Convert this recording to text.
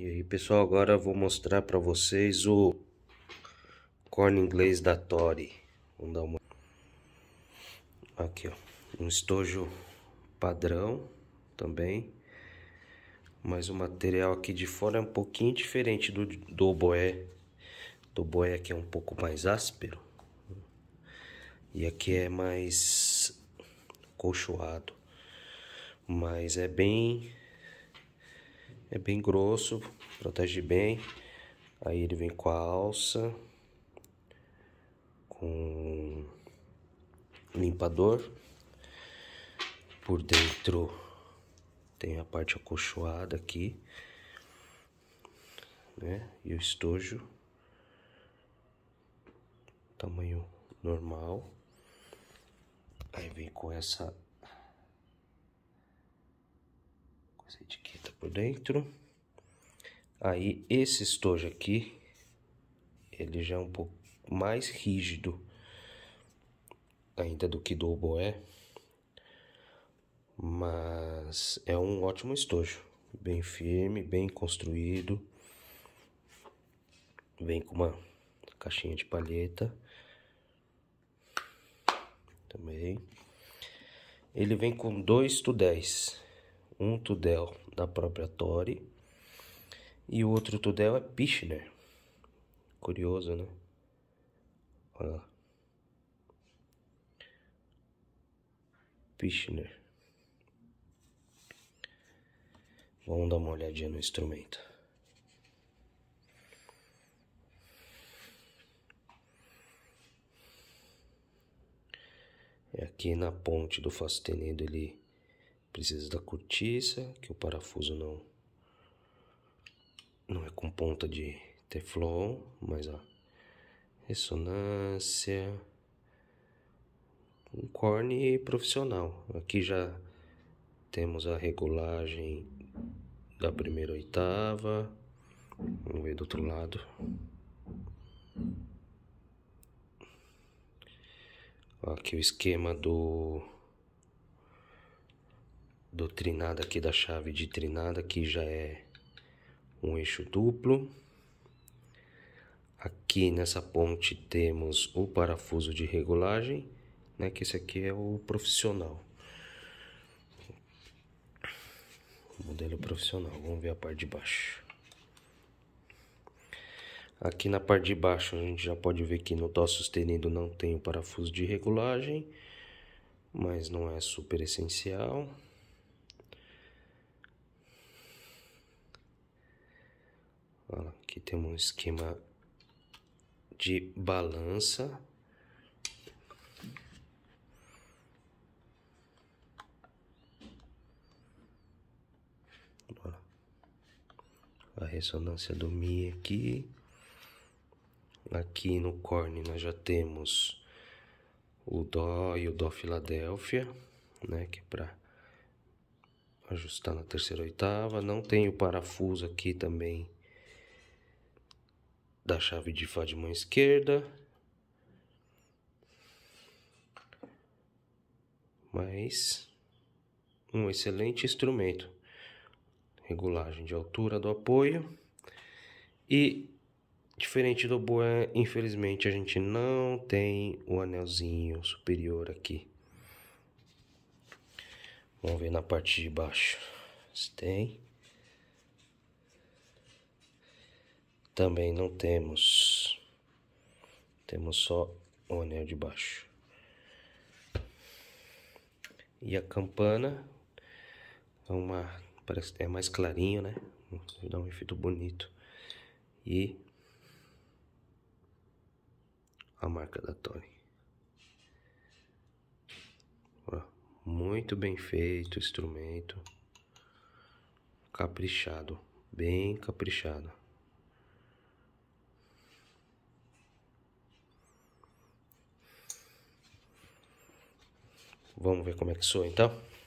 E aí pessoal, agora eu vou mostrar para vocês o corno inglês da Tory. Vamos dar uma... Aqui ó, um estojo padrão também. Mas o material aqui de fora é um pouquinho diferente do, do oboé. Do oboé aqui é um pouco mais áspero. E aqui é mais colchoado. Mas é bem é bem grosso, protege bem. Aí ele vem com a alça, com limpador. Por dentro tem a parte acolchoada aqui, né? E o estojo, tamanho normal. Aí vem com essa, com essa etiqueta por dentro. Aí esse estojo aqui, ele já é um pouco mais rígido ainda do que do oboé, mas é um ótimo estojo, bem firme, bem construído, vem com uma caixinha de palheta também. Ele vem com dois tudéis um Tudel da própria Tori e o outro Tudel é Pichner. Curioso, né? Olha lá. Pichner. Vamos dar uma olhadinha no instrumento. E é aqui na ponte do Fá sustenido ele precisa da cortiça, que o parafuso não não é com ponta de teflon, mas a ressonância um corne profissional. Aqui já temos a regulagem da primeira oitava. Vamos ver do outro lado. Aqui o esquema do do trinada aqui da chave de trinada que já é um eixo duplo. Aqui nessa ponte temos o parafuso de regulagem, né, que esse aqui é o profissional. modelo profissional, vamos ver a parte de baixo. Aqui na parte de baixo a gente já pode ver que no dó sustenido não tem o parafuso de regulagem, mas não é super essencial. Aqui tem um esquema de balança. A ressonância do Mi aqui. Aqui no corne nós já temos o Dó e o Dó Filadélfia, né? Que é para ajustar na terceira oitava. Não tem o parafuso aqui também da chave de Fá de mão esquerda. Mas um excelente instrumento. Regulagem de altura do apoio. E diferente do boé, infelizmente a gente não tem o anelzinho superior aqui. Vamos ver na parte de baixo se tem. também não temos. Temos só o anel de baixo. E a campana é uma parece é mais clarinho, né? Dá um efeito bonito. E a marca da Tony. muito bem feito o instrumento. Caprichado, bem caprichado. Vamos ver como é que soa então.